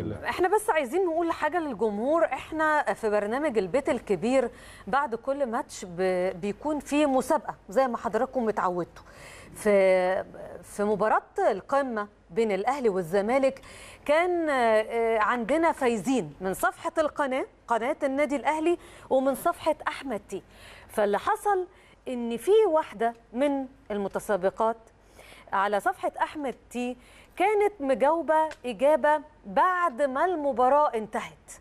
الله احنا بس عايزين نقول حاجه للجمهور احنا في برنامج البيت الكبير بعد كل ماتش بيكون في مسابقه زي ما حضراتكم اتعودتوا في في مباراه القمه بين الاهلي والزمالك كان آه، عندنا فايزين من صفحه القناه قناه النادي الاهلي ومن صفحه احمد تي فاللي حصل ان في واحده من المتسابقات على صفحة أحمد تي كانت مجاوبة إجابة بعد ما المباراة انتهت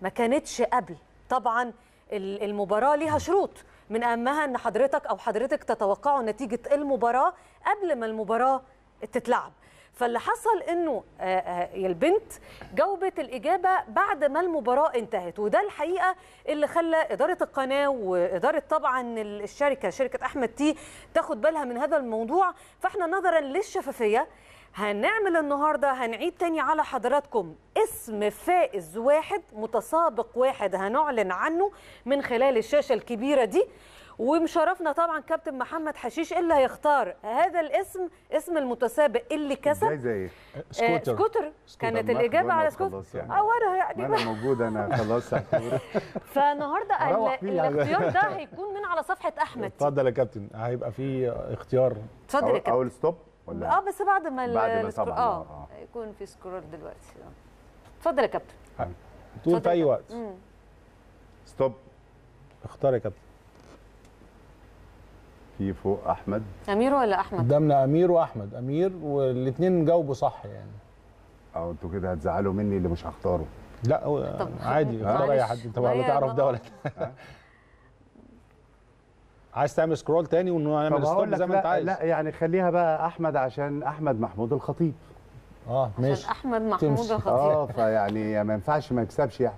ما كانتش قبل طبعا المباراة ليها شروط من أهمها أن حضرتك أو حضرتك تتوقعوا نتيجة المباراة قبل ما المباراة تتلعب فاللي حصل انه آه، آه، البنت جاوبت الاجابه بعد ما المباراه انتهت وده الحقيقه اللي خلى اداره القناه واداره طبعا الشركه شركه احمد تي تاخد بالها من هذا الموضوع فاحنا نظرا للشفافيه هنعمل النهارده هنعيد تاني على حضراتكم اسم فائز واحد متسابق واحد هنعلن عنه من خلال الشاشه الكبيره دي ومشرفنا طبعا كابتن محمد حشيش إيه اللي هيختار هذا الاسم اسم المتسابق اللي كسب زي زي سكوتر, آه سكوتر. سكوتر. كانت الاجابه على سكوتر يعني. آه، انا يعني انا موجود انا خلاص فالنهارده الاختيار ده هيكون من على صفحه احمد اتفضل يا كابتن هيبقى في اختيار اتفضل يا كابتن أول ستوب ولا اه بس بعد ما بعد ما طبعا آه, اه يكون في سكرول دلوقتي اتفضل يا كابتن تقول في اي وقت ستوب اختار يا كابتن في فوق احمد امير ولا احمد قدامنا امير واحمد امير والاثنين جاوبوا صح يعني اه انتوا كده هتزعلوا مني اللي مش هختاره لا طب عادي اختار اي حد انت ولا تعرف ده ولا عايز تعمل سكرول تاني ونعمل ستوب زي ما انت عايز لا يعني خليها بقى احمد عشان احمد محمود الخطيب اه ماشي احمد محمود الخطيب اه فيعني ما ينفعش ما يكسبش يعني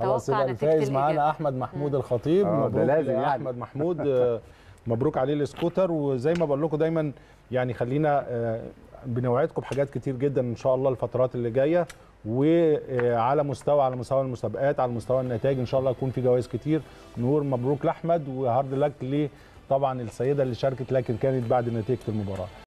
خلاص يبقى الفايز معانا احمد محمود الخطيب آه، مبروك لازم يعني. احمد محمود مبروك عليه السكوتر وزي ما بقول لكم دايما يعني خلينا آه، بنوعدكم بحاجات كتير جدا ان شاء الله الفترات اللي جايه وعلى مستوى على مستوى المسابقات على مستوى النتائج ان شاء الله يكون في جوائز كتير نور مبروك لاحمد وهارد لك طبعا السيده اللي شاركت لكن كانت بعد نتيجه المباراه